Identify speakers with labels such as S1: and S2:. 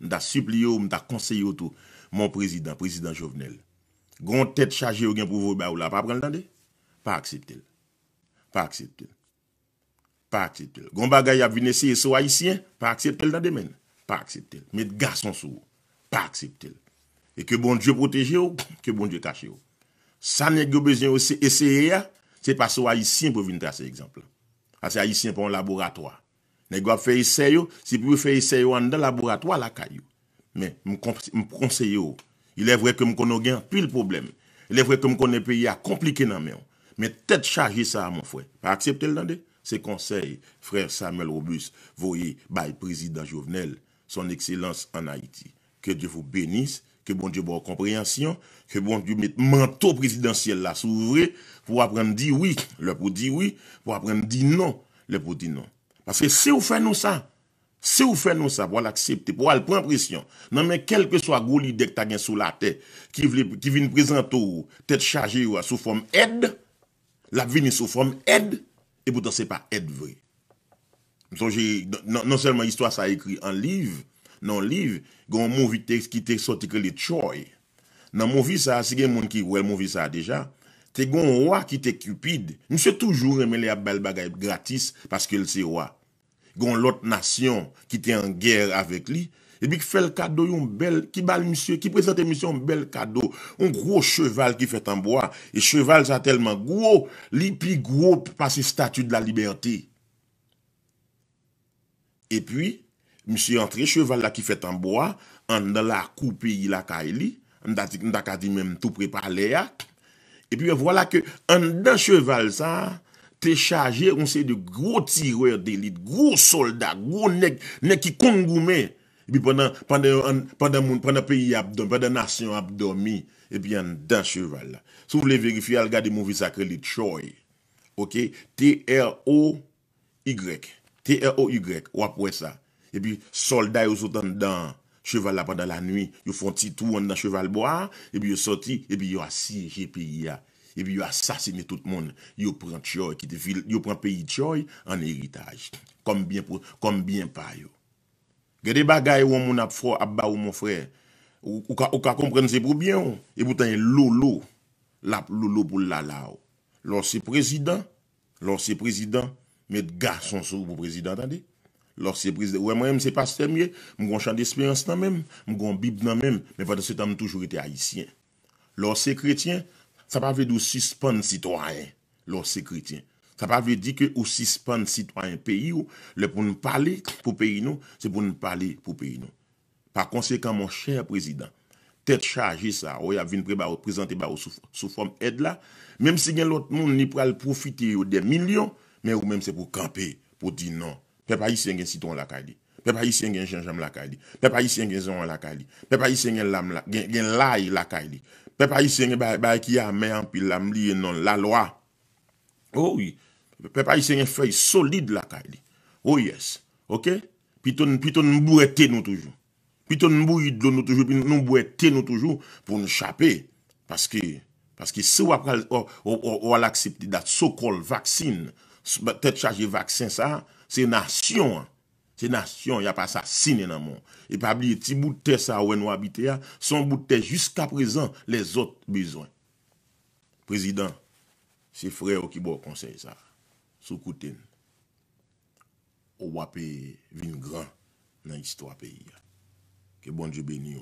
S1: M'a supplié, m'a conseillé tout. Mon président, président Jovenel. Gon tête chargé ou pour vous, n'avez bah, ou là, pas prendre l'entendre. Pas accepter. Pas accepter. Pas accepter. Gon bagay a venir essayer sur haïtien, pas accepter dans des Pas accepter. Mettre garçon sous. Pas accepter. Et que bon Dieu protège ou, que bon Dieu cache ou. Ça n'est pas besoin d'essayer, hein. c'est pas sur haïtien pour venir tracer exemple. Parce ah, haïtien pour un laboratoire. Ne a fait essai yo, si vous faites essai yo dans laboratoire la caillou. Mais me conseille Il est vrai que me connais gain pile problème. Il est vrai que me connais pays a compliqué dans mais mais tête chargée ça mon frère. Pas accepter le C'est conseil frère Samuel Robus voyez by président Jovenel son excellence en Haïti. Que Dieu vous bénisse, que bon Dieu bon compréhension, que bon Dieu mette manteau présidentiel là s'ouvrir pour apprendre dire oui, le pour dire oui, pour apprendre dire non, le pour dire non. Parce que si vous faites nous ça, si vous faites nous ça pour l'accepter, pour le prendre pression, non mais quel que soit le leader que tu sous la tête, qui, qui vient présenter tête chargée sous forme aide, la vient sous forme aide, et pourtant ce n'est pas aide vraie. Non, non seulement l'histoire ça écrit en livre, non livre, il y a un movie qui est sorti que les Troy. Dans mon vie, ça, si quelqu'un qui ouais, mon vie, ça déjà, t'es un roi qui t'est cupide. Monsieur toujours aimé les belles bagages gratis parce que c'est roi gon l'autre nation qui était en guerre avec lui et puis qui fait le cadeau bel qui bal monsieur qui présente monsieur un bel cadeau un gros cheval qui fait en bois et cheval ça tellement gros est plus gros que statut de la liberté et puis monsieur entré cheval là qui fait en bois en dans la coupe il a on a même tout préparé et puis voilà que en dans cheval ça T'es chargé, on sait, de gros tireurs d'élite, gros soldats, gros necs, necs qui congoument. Et puis pendant un pays pendant une nation abdome, et puis il y en a cheval. Si vous voulez vérifier, regardez le movie sacré de Troy. Ok? T-R-O-Y. T-R-O-Y. Et puis soldats, ils sont dans le cheval-là pendant la nuit. Ils font tout dans le cheval bois et puis ils sortent, et puis ils sont assis pays et puis ils ont tout le monde. Ils ont pris Tchoy, qui ils pays en héritage. Comme bien, pour, comme bien pas. yo. Gade a des mon où on a ou mon frère. Ou ka, ou ka comprendre c'est pour bien. Et pourtant, lolo, la lolo pour la la. Lorsque président, lorsque président, met garçon sur pour président, attendez. Lorsque président, ouais, moi-même, c'est pasteur mieux. M'gon chant d'espérance nan même, m'gon bible nan même, mais pendant ce temps, toujours été haïtien. Lorsque chrétien, Sa pa ve di ou suspende sitwanyen lor sekretyen. Sa pa ve di ke ou suspende sitwanyen peyi ou, le pou nou pale pou peyi nou, se pou nou pale pou peyi nou. Par konsekant, mon chèr prezident, tèd charge sa, ou ya vin preba ou prezante ba ou sou form edla, mèm se gen lot moun ni pral profite yo de milyon, mèm ou mèm se pou kampe, pou di nan. Pe pa yi se gen sitwanyen lakay di. Pep Haitien gen janjam lakay li. Pep Haitien gen zon lakay li. Pep Haitien gen lam la, gen, gen lay lakay li. Pep Haitien gen bay, bay ki ya men pi lam li e non la loa. Oh oui. Pep Haitien gen fey solide lakay li. Oh yes. Ok? Piton, piton mbou ete nou toujou. Piton mbou idlo nou toujou. Piton mbou ete nou toujou pou nou chapè. Paske, paske se si ou al aksepti dat so kol vaksin, tet chaje vaksin sa, se nasyon an. Ces nations, il n'y a pas ça dans le monde. Et pas oublier, si bout de terre, ça, où nous habitons, son bout jusqu'à présent, les autres besoins. Président, c'est frère qui Kibor conseil ça. Sous côté, on va payer grand dans l'histoire pays. Que bon Dieu bénisse.